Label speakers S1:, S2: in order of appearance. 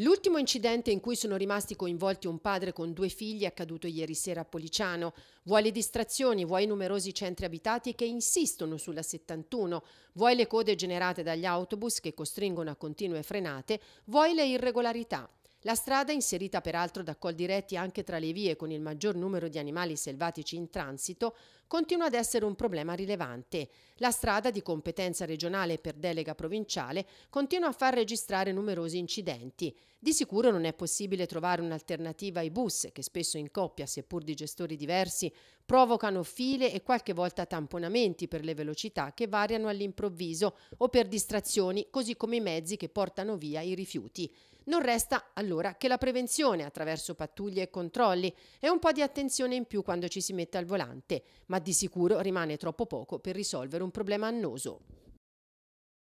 S1: L'ultimo incidente in cui sono rimasti coinvolti un padre con due figli è accaduto ieri sera a Policiano. Vuoi le distrazioni, vuoi i numerosi centri abitati che insistono sulla 71, vuoi le code generate dagli autobus che costringono a continue frenate, vuoi le irregolarità. La strada, inserita peraltro da Coldiretti anche tra le vie con il maggior numero di animali selvatici in transito, continua ad essere un problema rilevante. La strada, di competenza regionale per delega provinciale, continua a far registrare numerosi incidenti. Di sicuro non è possibile trovare un'alternativa ai bus, che spesso in coppia, seppur di gestori diversi, provocano file e qualche volta tamponamenti per le velocità che variano all'improvviso o per distrazioni, così come i mezzi che portano via i rifiuti. Non resta allora allora che la prevenzione attraverso pattuglie e controlli e un po' di attenzione in più quando ci si mette al volante, ma di sicuro rimane troppo poco per risolvere un problema annoso.